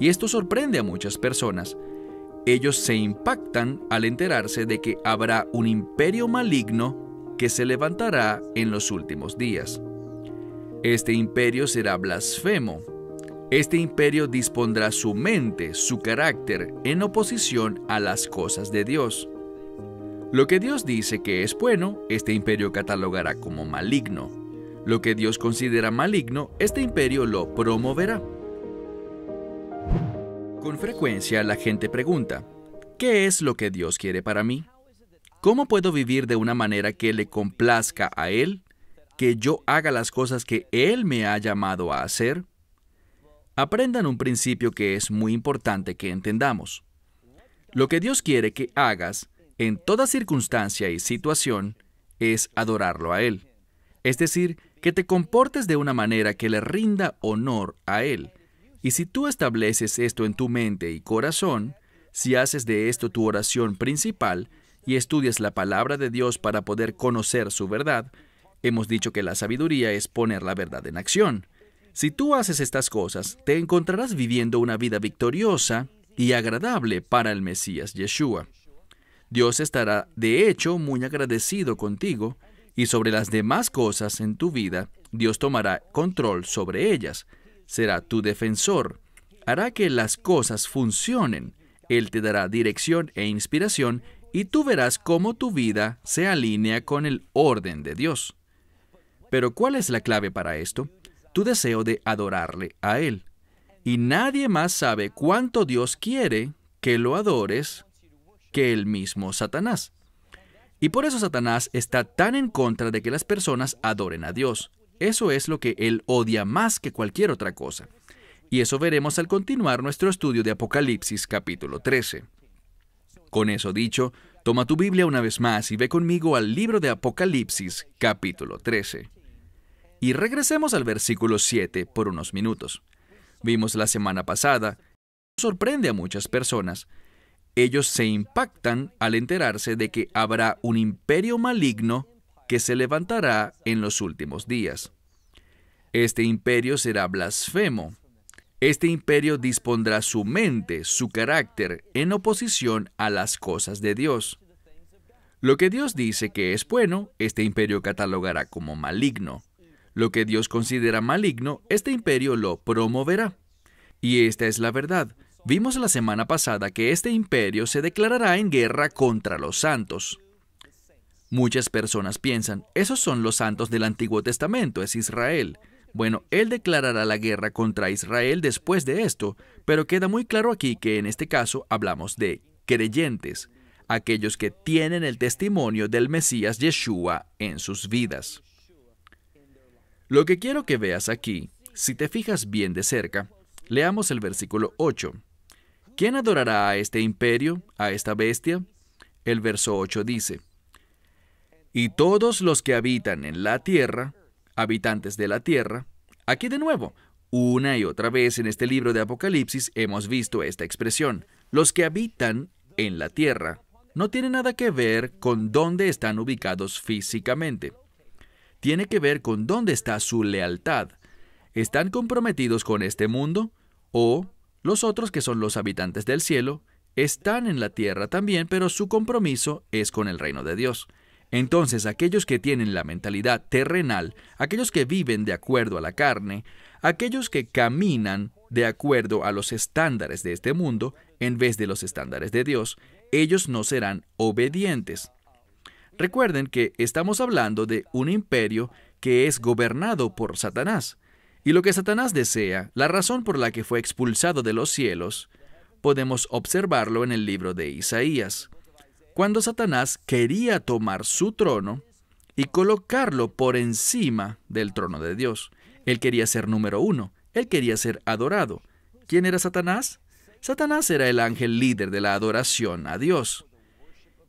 y esto sorprende a muchas personas. Ellos se impactan al enterarse de que habrá un imperio maligno que se levantará en los últimos días. Este imperio será blasfemo. Este imperio dispondrá su mente, su carácter, en oposición a las cosas de Dios. Lo que Dios dice que es bueno, este imperio catalogará como maligno. Lo que Dios considera maligno, este imperio lo promoverá. Con frecuencia la gente pregunta, ¿qué es lo que Dios quiere para mí? ¿Cómo puedo vivir de una manera que le complazca a Él? ¿Que yo haga las cosas que Él me ha llamado a hacer? Aprendan un principio que es muy importante que entendamos. Lo que Dios quiere que hagas en toda circunstancia y situación es adorarlo a Él. Es decir, que te comportes de una manera que le rinda honor a Él, y si tú estableces esto en tu mente y corazón, si haces de esto tu oración principal y estudias la palabra de Dios para poder conocer su verdad, hemos dicho que la sabiduría es poner la verdad en acción. Si tú haces estas cosas, te encontrarás viviendo una vida victoriosa y agradable para el Mesías Yeshua. Dios estará, de hecho, muy agradecido contigo y sobre las demás cosas en tu vida, Dios tomará control sobre ellas será tu defensor, hará que las cosas funcionen, Él te dará dirección e inspiración y tú verás cómo tu vida se alinea con el orden de Dios. Pero ¿cuál es la clave para esto? Tu deseo de adorarle a Él. Y nadie más sabe cuánto Dios quiere que lo adores que el mismo Satanás. Y por eso Satanás está tan en contra de que las personas adoren a Dios. Eso es lo que él odia más que cualquier otra cosa. Y eso veremos al continuar nuestro estudio de Apocalipsis capítulo 13. Con eso dicho, toma tu Biblia una vez más y ve conmigo al libro de Apocalipsis capítulo 13. Y regresemos al versículo 7 por unos minutos. Vimos la semana pasada, sorprende a muchas personas, ellos se impactan al enterarse de que habrá un imperio maligno que se levantará en los últimos días. Este imperio será blasfemo. Este imperio dispondrá su mente, su carácter, en oposición a las cosas de Dios. Lo que Dios dice que es bueno, este imperio catalogará como maligno. Lo que Dios considera maligno, este imperio lo promoverá. Y esta es la verdad. Vimos la semana pasada que este imperio se declarará en guerra contra los santos. Muchas personas piensan, esos son los santos del Antiguo Testamento, es Israel. Bueno, él declarará la guerra contra Israel después de esto, pero queda muy claro aquí que en este caso hablamos de creyentes, aquellos que tienen el testimonio del Mesías Yeshua en sus vidas. Lo que quiero que veas aquí, si te fijas bien de cerca, leamos el versículo 8. ¿Quién adorará a este imperio, a esta bestia? El verso 8 dice, Y todos los que habitan en la tierra habitantes de la tierra. Aquí de nuevo, una y otra vez en este libro de Apocalipsis hemos visto esta expresión. Los que habitan en la tierra no tiene nada que ver con dónde están ubicados físicamente. Tiene que ver con dónde está su lealtad. ¿Están comprometidos con este mundo? ¿O los otros que son los habitantes del cielo están en la tierra también, pero su compromiso es con el reino de Dios? Entonces aquellos que tienen la mentalidad terrenal, aquellos que viven de acuerdo a la carne, aquellos que caminan de acuerdo a los estándares de este mundo en vez de los estándares de Dios, ellos no serán obedientes. Recuerden que estamos hablando de un imperio que es gobernado por Satanás. Y lo que Satanás desea, la razón por la que fue expulsado de los cielos, podemos observarlo en el libro de Isaías cuando Satanás quería tomar su trono y colocarlo por encima del trono de Dios. Él quería ser número uno, él quería ser adorado. ¿Quién era Satanás? Satanás era el ángel líder de la adoración a Dios.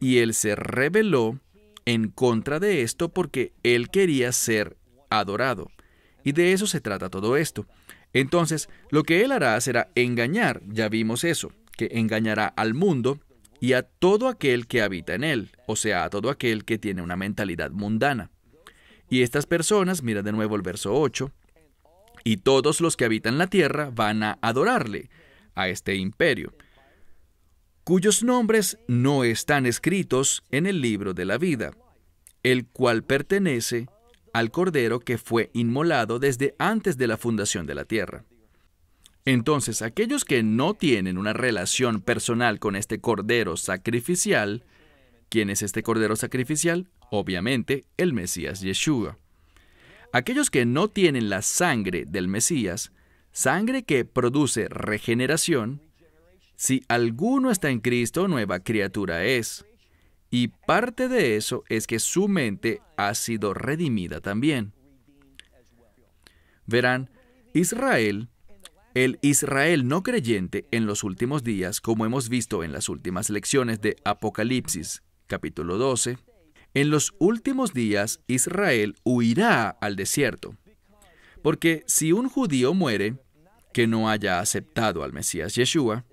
Y él se rebeló en contra de esto porque él quería ser adorado. Y de eso se trata todo esto. Entonces, lo que él hará será engañar, ya vimos eso, que engañará al mundo y a todo aquel que habita en él, o sea, a todo aquel que tiene una mentalidad mundana. Y estas personas, mira de nuevo el verso 8, y todos los que habitan la tierra van a adorarle, a este imperio, cuyos nombres no están escritos en el libro de la vida, el cual pertenece al Cordero que fue inmolado desde antes de la fundación de la tierra. Entonces, aquellos que no tienen una relación personal con este cordero sacrificial, ¿quién es este cordero sacrificial? Obviamente, el Mesías Yeshua. Aquellos que no tienen la sangre del Mesías, sangre que produce regeneración, si alguno está en Cristo, nueva criatura es. Y parte de eso es que su mente ha sido redimida también. Verán, Israel el Israel no creyente en los últimos días, como hemos visto en las últimas lecciones de Apocalipsis, capítulo 12, en los últimos días Israel huirá al desierto. Porque si un judío muere, que no haya aceptado al Mesías Yeshua,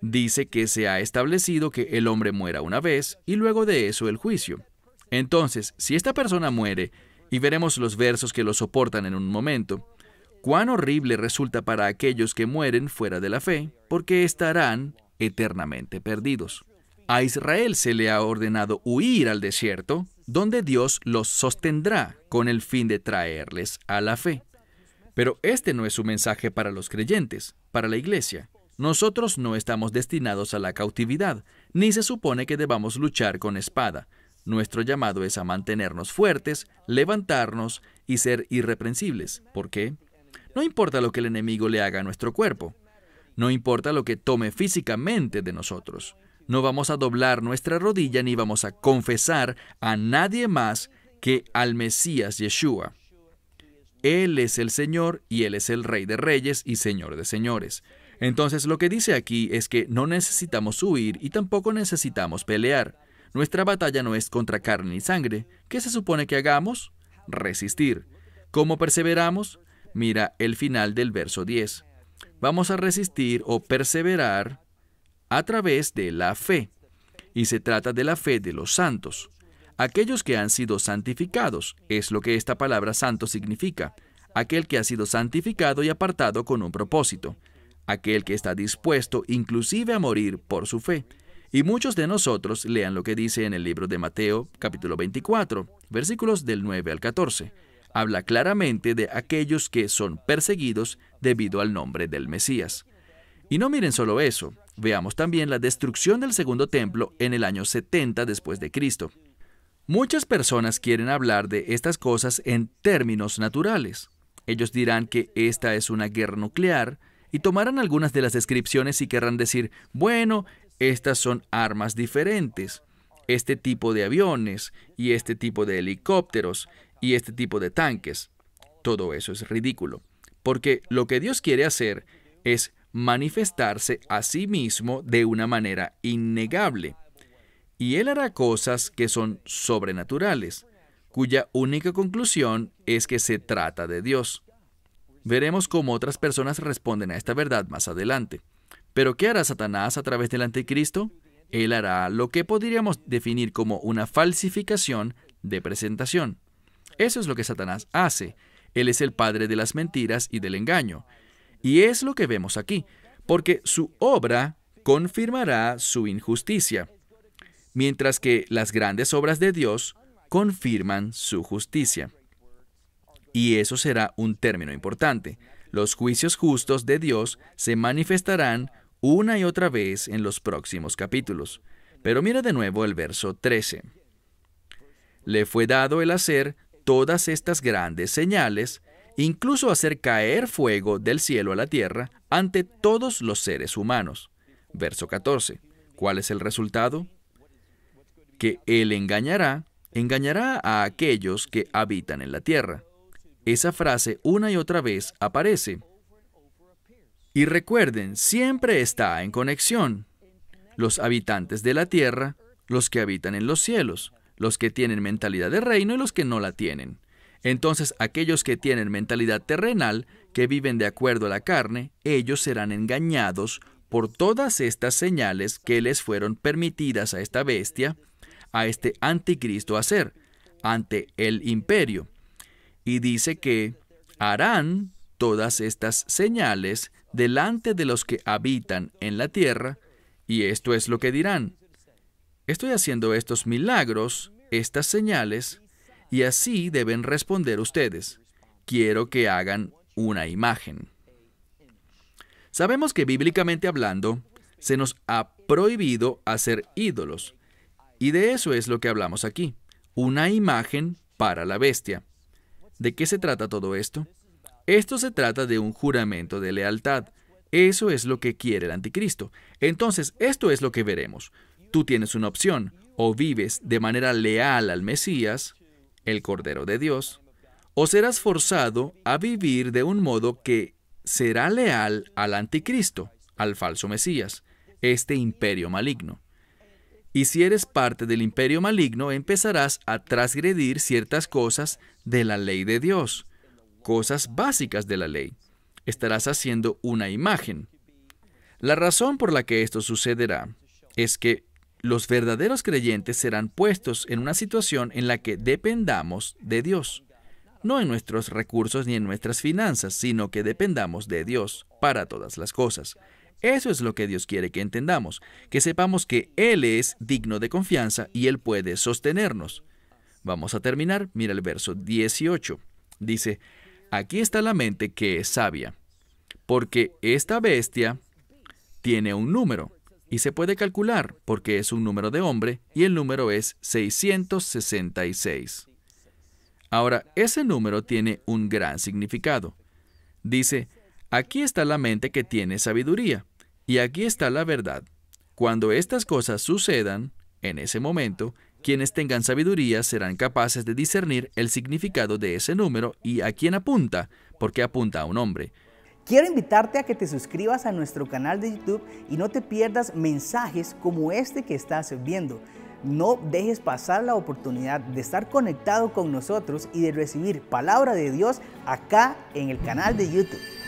dice que se ha establecido que el hombre muera una vez y luego de eso el juicio. Entonces, si esta persona muere, y veremos los versos que lo soportan en un momento, cuán horrible resulta para aquellos que mueren fuera de la fe, porque estarán eternamente perdidos. A Israel se le ha ordenado huir al desierto, donde Dios los sostendrá con el fin de traerles a la fe. Pero este no es su mensaje para los creyentes, para la iglesia. Nosotros no estamos destinados a la cautividad, ni se supone que debamos luchar con espada. Nuestro llamado es a mantenernos fuertes, levantarnos y ser irreprensibles. ¿Por qué? No importa lo que el enemigo le haga a nuestro cuerpo. No importa lo que tome físicamente de nosotros. No vamos a doblar nuestra rodilla ni vamos a confesar a nadie más que al Mesías Yeshua. Él es el Señor y Él es el Rey de Reyes y Señor de Señores. Entonces lo que dice aquí es que no necesitamos huir y tampoco necesitamos pelear. Nuestra batalla no es contra carne y sangre. ¿Qué se supone que hagamos? Resistir. ¿Cómo perseveramos? Mira el final del verso 10. Vamos a resistir o perseverar a través de la fe. Y se trata de la fe de los santos. Aquellos que han sido santificados, es lo que esta palabra santo significa. Aquel que ha sido santificado y apartado con un propósito. Aquel que está dispuesto inclusive a morir por su fe. Y muchos de nosotros lean lo que dice en el libro de Mateo capítulo 24, versículos del 9 al 14 habla claramente de aquellos que son perseguidos debido al nombre del Mesías. Y no miren solo eso, veamos también la destrucción del segundo templo en el año 70 después de Cristo. Muchas personas quieren hablar de estas cosas en términos naturales. Ellos dirán que esta es una guerra nuclear y tomarán algunas de las descripciones y querrán decir, bueno, estas son armas diferentes, este tipo de aviones y este tipo de helicópteros y este tipo de tanques. Todo eso es ridículo, porque lo que Dios quiere hacer es manifestarse a sí mismo de una manera innegable. Y Él hará cosas que son sobrenaturales, cuya única conclusión es que se trata de Dios. Veremos cómo otras personas responden a esta verdad más adelante. Pero ¿qué hará Satanás a través del anticristo? Él hará lo que podríamos definir como una falsificación de presentación. Eso es lo que Satanás hace. Él es el padre de las mentiras y del engaño. Y es lo que vemos aquí, porque su obra confirmará su injusticia, mientras que las grandes obras de Dios confirman su justicia. Y eso será un término importante. Los juicios justos de Dios se manifestarán una y otra vez en los próximos capítulos. Pero mira de nuevo el verso 13. Le fue dado el hacer todas estas grandes señales, incluso hacer caer fuego del cielo a la tierra ante todos los seres humanos. Verso 14. ¿Cuál es el resultado? Que Él engañará, engañará a aquellos que habitan en la tierra. Esa frase una y otra vez aparece. Y recuerden, siempre está en conexión. Los habitantes de la tierra, los que habitan en los cielos, los que tienen mentalidad de reino y los que no la tienen. Entonces aquellos que tienen mentalidad terrenal, que viven de acuerdo a la carne, ellos serán engañados por todas estas señales que les fueron permitidas a esta bestia, a este anticristo hacer, ante el imperio. Y dice que harán todas estas señales delante de los que habitan en la tierra, y esto es lo que dirán. Estoy haciendo estos milagros, estas señales, y así deben responder ustedes. Quiero que hagan una imagen. Sabemos que bíblicamente hablando, se nos ha prohibido hacer ídolos. Y de eso es lo que hablamos aquí. Una imagen para la bestia. ¿De qué se trata todo esto? Esto se trata de un juramento de lealtad. Eso es lo que quiere el anticristo. Entonces, esto es lo que veremos. Tú tienes una opción, o vives de manera leal al Mesías, el Cordero de Dios, o serás forzado a vivir de un modo que será leal al anticristo, al falso Mesías, este imperio maligno. Y si eres parte del imperio maligno, empezarás a transgredir ciertas cosas de la ley de Dios, cosas básicas de la ley. Estarás haciendo una imagen. La razón por la que esto sucederá es que los verdaderos creyentes serán puestos en una situación en la que dependamos de Dios, no en nuestros recursos ni en nuestras finanzas, sino que dependamos de Dios para todas las cosas. Eso es lo que Dios quiere que entendamos, que sepamos que Él es digno de confianza y Él puede sostenernos. Vamos a terminar, mira el verso 18. Dice, aquí está la mente que es sabia, porque esta bestia tiene un número y se puede calcular porque es un número de hombre y el número es 666. Ahora, ese número tiene un gran significado. Dice, aquí está la mente que tiene sabiduría y aquí está la verdad. Cuando estas cosas sucedan, en ese momento, quienes tengan sabiduría serán capaces de discernir el significado de ese número y a quién apunta, porque apunta a un hombre. Quiero invitarte a que te suscribas a nuestro canal de YouTube y no te pierdas mensajes como este que estás viendo. No dejes pasar la oportunidad de estar conectado con nosotros y de recibir palabra de Dios acá en el canal de YouTube.